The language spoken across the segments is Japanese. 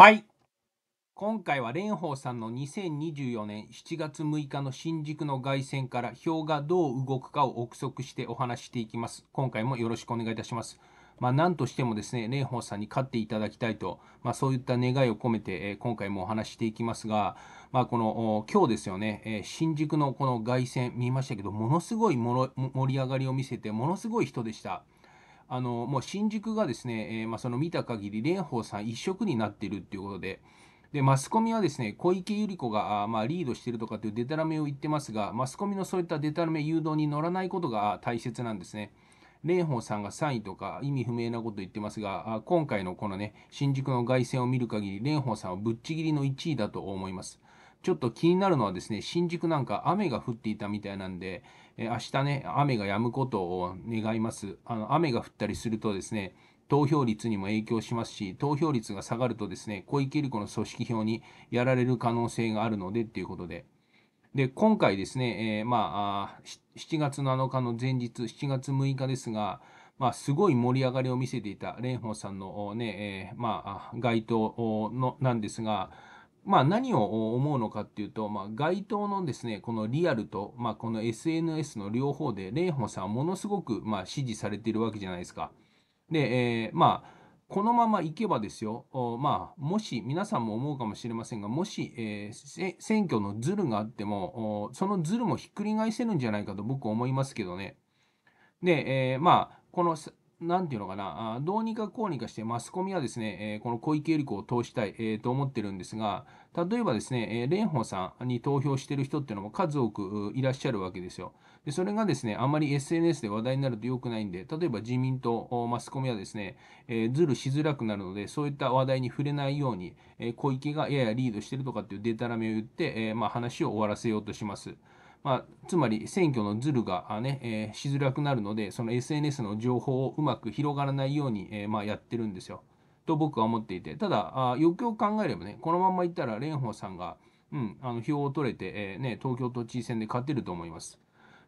はい。今回は蓮舫さんの2024年7月6日の新宿の凱旋から票がどう動くかを憶測してお話していきます。今回もよろしくお願いいたします。まあ、なんとしてもですね、蓮舫さんに勝っていただきたいと、まあ、そういった願いを込めて、えー、今回もお話していきますが、まあ、この今日ですよね、えー、新宿のこの凱旋見ましたけど、ものすごい盛り上がりを見せて、ものすごい人でした。あのもう新宿がですね、えー、まあ、その見た限り、蓮舫さん一色になってるっていうことで、でマスコミはですね小池百合子がまあ、リードしてるとかっていうデタラメを言ってますが、マスコミのそういったデタラメ誘導に乗らないことが大切なんですね。蓮舫さんが3位とか意味不明なこと言ってますが、今回のこのね、新宿の凱旋を見る限り、蓮舫さんはぶっちぎりの1位だと思います。ちょっと気になるのはですね、新宿なんか雨が降っていたみたいなんで、え明日ね、雨が止むことを願います。あの雨が降ったりするとですね、投票率にも影響しますし、投票率が下がるとですね、小池百合子の組織票にやられる可能性があるのでっていうことで。で、今回ですね、えー、まあ、7月7日の前日、7月6日ですが、まあ、すごい盛り上がりを見せていた蓮舫さんのね、えー、まあ、街頭のなんですが、まあ、何を思うのかっていうと、まあ、街頭のですね、このリアルと、まあ、この SNS の両方で、蓮舫さんはものすごく、まあ、支持されているわけじゃないですか。で、えー、まあ、このままいけばですよ、まあ、もし、皆さんも思うかもしれませんが、もし、えー、選挙のズルがあっても、そのズルもひっくり返せるんじゃないかと僕は思いますけどね。で、えー、まあ、このなんていうのかな、どうにかこうにかしてマスコミはですね、えこの小池百合子を通したい、えと思ってるんですが、例えばですね、え蓮舫さんに投票してる人っていうのも数多くいらっしゃるわけですよ。でそれがですね、あんまり SNS で話題になると良くないんで、例えば自民党、マスコミはですね、えズルしづらくなるので、そういった話題に触れないように、え小池がややリードしてるとかっていうデタラメを言って、えまあ、話を終わらせようとします。まあ、つまり選挙のズルがね、えー、しづらくなるので、その SNS の情報をうまく広がらないように、えー、まあ、やってるんですよ。と僕は思っていて、ただ、あよくよく考えればね、このままいったら蓮舫さんが、うん、あの票を取れて、えー、ね、東京都知事選で勝てると思います。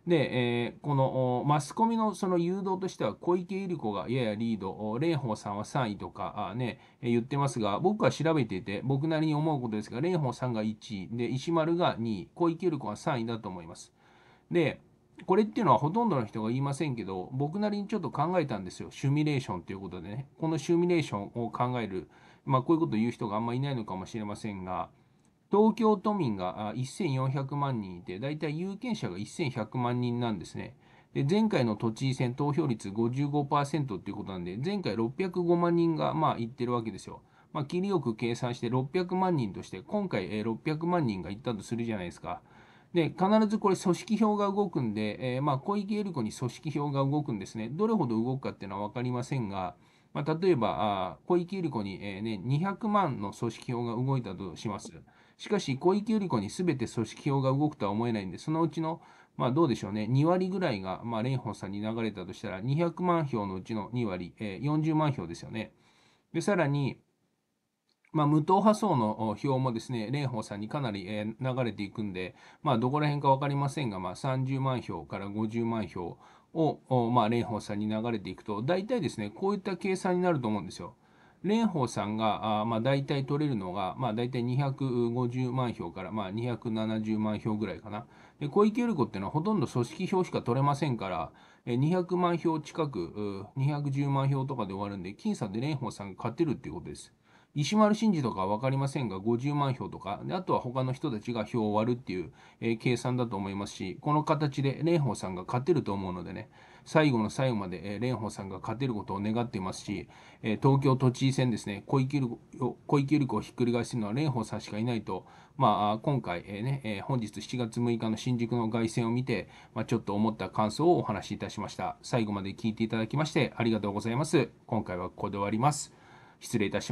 で、えー、このマスコミのその誘導としては、小池百合子がややリード、蓮舫さんは3位とかね、言ってますが、僕は調べてて、僕なりに思うことですが、蓮舫さんが1位、で、石丸が2位、小池百合子は3位だと思います。で、これっていうのはほとんどの人が言いませんけど、僕なりにちょっと考えたんですよ。シュミュレーションということでね。このシュミュレーションを考える、まあこういうことを言う人があんまいないのかもしれませんが、東京都民が1400万人いて、大体有権者が1100万人なんですね。で前回の都知事選投票率55%っていうことなんで、前回605万人がまあ行ってるわけですよ。まあ、切りよく計算して600万人として、今回600万人が行ったとするじゃないですか。で、必ずこれ組織票が動くんで、えー、まあ小池百合子に組織票が動くんですね。どれほど動くかっていうのは分かりませんが、まあ、例えば、小池百合子に、えーね、200万の組織票が動いたとします。しかし、小池百合子にすべて組織票が動くとは思えないんで、そのうちの、まあどうでしょうね、2割ぐらいが、まあ、蓮舫さんに流れたとしたら、200万票のうちの2割、えー、40万票ですよね。で、さらに、まあ、無党派層の票もですね、蓮舫さんにかなり流れていくんで、まあ、どこら辺か分かりませんが、まあ、30万票から50万票を、まあ、蓮舫さんに流れていくと、大体ですね、こういった計算になると思うんですよ。蓮舫さんが、あまあ、大体取れるのが、まあ、大体250万票から、まあ、270万票ぐらいかな。で、小池百合子っていうのはほとんど組織票しか取れませんから、200万票近く、210万票とかで終わるんで、僅差で蓮舫さんが勝てるっていうことです。石丸真二とかは分かりませんが、50万票とか、であとは他の人たちが票を割るっていう、えー、計算だと思いますし、この形で蓮舫さんが勝てると思うのでね、最後の最後まで、えー、蓮舫さんが勝てることを願っていますし、えー、東京都知事選ですね、小池百合子をひっくり返すのは蓮舫さんしかいないと、まあ、今回、えー、ねえ本日7月6日の新宿の凱旋を見て、まあ、ちょっと思った感想をお話しいたしました。最後まで聞いていただきましてありがとうございます。今回はここで終わります。失礼いたします。